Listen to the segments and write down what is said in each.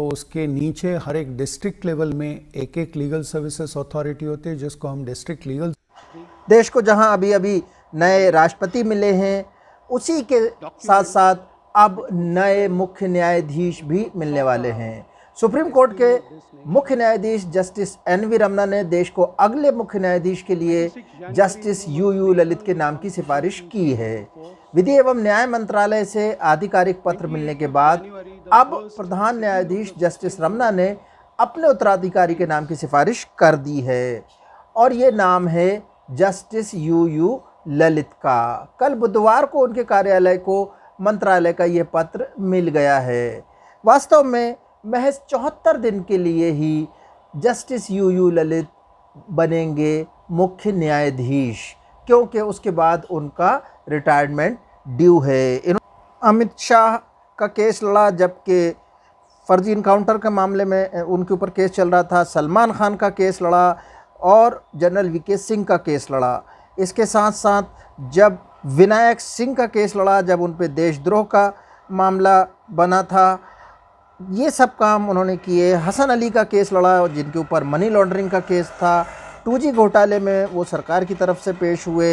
तो उसके नीचे हर एक डिस्ट्रिक्ट लेवल में एक एक लीगल सर्विसेज अथॉरिटी होती है जिसको हम डिस्ट्रिक्ट लीगल देश को जहां अभी अभी नए राष्ट्रपति मिले हैं उसी के साथ साथ अब नए मुख्य न्यायाधीश भी मिलने वाले हैं सुप्रीम कोर्ट के मुख्य न्यायाधीश जस्टिस एन वी रमना ने देश को अगले मुख्य न्यायाधीश के लिए जस्टिस यू यू ललित के नाम की सिफारिश की है विधि एवं न्याय मंत्रालय से आधिकारिक पत्र मिलने के बाद अब प्रधान न्यायाधीश जस्टिस रमना ने अपने उत्तराधिकारी के नाम की सिफारिश कर दी है और ये नाम है जस्टिस यू यू ललित का कल बुधवार को उनके कार्यालय को मंत्रालय का ये पत्र मिल गया है वास्तव में महज चौहत्तर दिन के लिए ही जस्टिस यू यू ललित बनेंगे मुख्य न्यायाधीश क्योंकि उसके बाद उनका रिटायरमेंट ड्यू है अमित शाह का केस लड़ा जबकि फ़र्जी इनकाउंटर के मामले में उनके ऊपर केस चल रहा था सलमान खान का केस लड़ा और जनरल वी के सिंह का केस लड़ा इसके साथ साथ जब विनायक सिंह का केस लड़ा जब उन पर देशद्रोह का मामला बना था ये सब काम उन्होंने किए हसन अली का केस लड़ा जिनके ऊपर मनी लॉन्ड्रिंग का केस था टू घोटाले में वो सरकार की तरफ से पेश हुए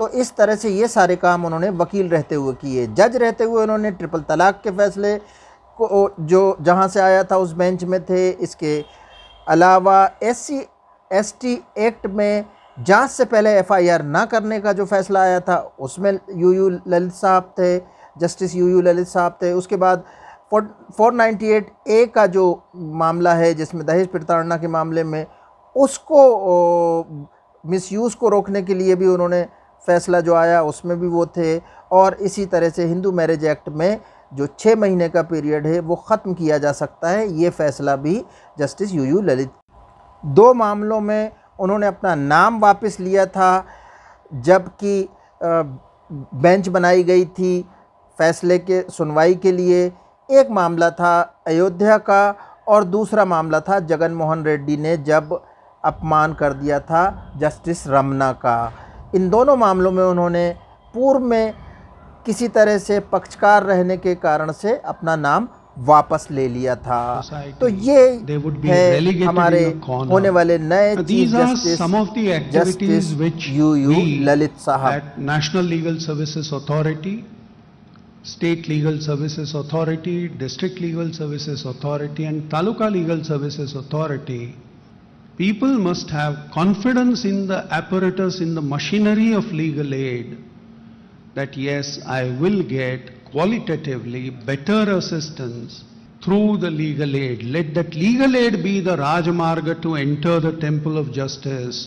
तो इस तरह से ये सारे काम उन्होंने वकील रहते हुए किए जज रहते हुए उन्होंने ट्रिपल तलाक के फैसले को जो जहाँ से आया था उस बेंच में थे इसके अलावा एस सी एक्ट में जांच से पहले एफआईआर ना करने का जो फैसला आया था उसमें यू यू ललित साहब थे जस्टिस यू यू ललित साहब थे उसके बाद फोर नाइन्टी एट ए का जो मामला है जिसमें दहेज प्रताड़ना के मामले में उसको मिसयूज़ को रोकने के लिए भी उन्होंने फैसला जो आया उसमें भी वो थे और इसी तरह से हिंदू मैरिज एक्ट में जो छः महीने का पीरियड है वो ख़त्म किया जा सकता है ये फैसला भी जस्टिस यू यू ललित दो मामलों में उन्होंने अपना नाम वापस लिया था जबकि बेंच बनाई गई थी फैसले के सुनवाई के लिए एक मामला था अयोध्या का और दूसरा मामला था जगन मोहन रेड्डी ने जब अपमान कर दिया था जस्टिस रमना का इन दोनों मामलों में उन्होंने पूर्व में किसी तरह से पक्षकार रहने के कारण से अपना नाम वापस ले लिया था तो ये है हमारे होने वाले नए chief justice justice U U Lalit साहब national legal services authority state legal services authority district legal services authority and taluka legal services authority people must have confidence in the apparatus, in the machinery of legal aid, that yes, I will get qualitatively better assistance through the legal aid. Let that legal aid be the Rajamarga to enter the temple of justice.